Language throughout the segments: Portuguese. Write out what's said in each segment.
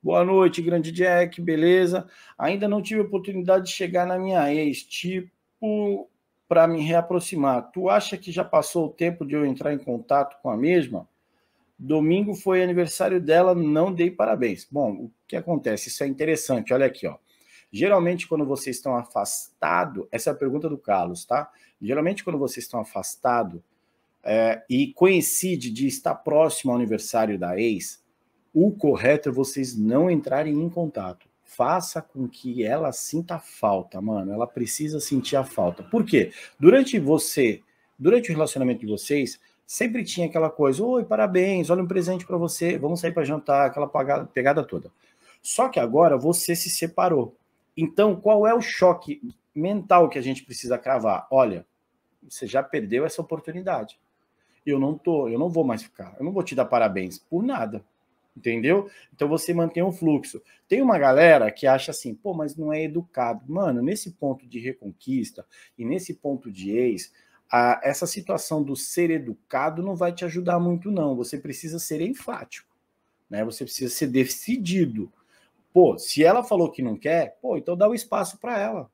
Boa noite, grande Jack, beleza? Ainda não tive oportunidade de chegar na minha ex, tipo, para me reaproximar. Tu acha que já passou o tempo de eu entrar em contato com a mesma? Domingo foi aniversário dela, não dei parabéns. Bom, o que acontece? Isso é interessante, olha aqui, ó. Geralmente, quando vocês estão afastados, essa é a pergunta do Carlos, tá? Geralmente, quando vocês estão afastados é, e coincide de estar próximo ao aniversário da ex, o correto é vocês não entrarem em contato. Faça com que ela sinta falta, mano. Ela precisa sentir a falta. Por quê? Durante você, durante o relacionamento de vocês, sempre tinha aquela coisa: oi, parabéns, olha um presente para você, vamos sair para jantar, aquela pegada toda. Só que agora você se separou. Então, qual é o choque mental que a gente precisa cravar? Olha, você já perdeu essa oportunidade. Eu não tô, eu não vou mais ficar. Eu não vou te dar parabéns por nada entendeu? Então você mantém um fluxo. Tem uma galera que acha assim, pô, mas não é educado. Mano, nesse ponto de reconquista e nesse ponto de ex, a, essa situação do ser educado não vai te ajudar muito, não. Você precisa ser enfático, né? Você precisa ser decidido. Pô, se ela falou que não quer, pô, então dá o um espaço para ela.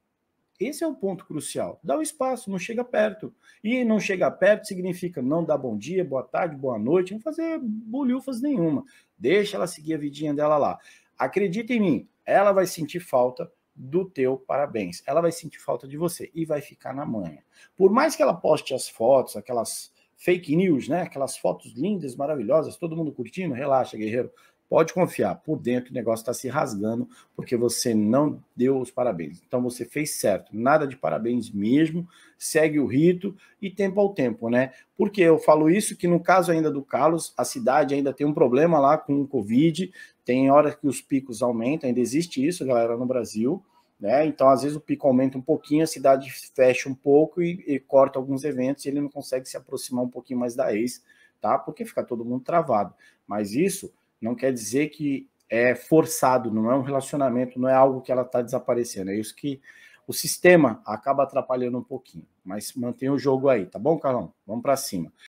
Esse é o ponto crucial. Dá o espaço, não chega perto. E não chegar perto significa não dar bom dia, boa tarde, boa noite, não fazer bolhufas nenhuma. Deixa ela seguir a vidinha dela lá. Acredita em mim, ela vai sentir falta do teu parabéns. Ela vai sentir falta de você e vai ficar na manha. Por mais que ela poste as fotos, aquelas fake news, né? Aquelas fotos lindas, maravilhosas, todo mundo curtindo, relaxa, guerreiro. Pode confiar, por dentro o negócio está se rasgando porque você não deu os parabéns. Então você fez certo, nada de parabéns mesmo, segue o rito e tempo ao tempo, né? Porque eu falo isso que no caso ainda do Carlos, a cidade ainda tem um problema lá com o Covid, tem hora que os picos aumentam, ainda existe isso, galera, no Brasil. Né? Então, às vezes o pico aumenta um pouquinho, a cidade fecha um pouco e, e corta alguns eventos e ele não consegue se aproximar um pouquinho mais da ex, tá? Porque fica todo mundo travado. Mas isso não quer dizer que é forçado, não é um relacionamento, não é algo que ela está desaparecendo. É isso que o sistema acaba atrapalhando um pouquinho, mas mantém o jogo aí, tá bom, Carlão? Vamos para cima.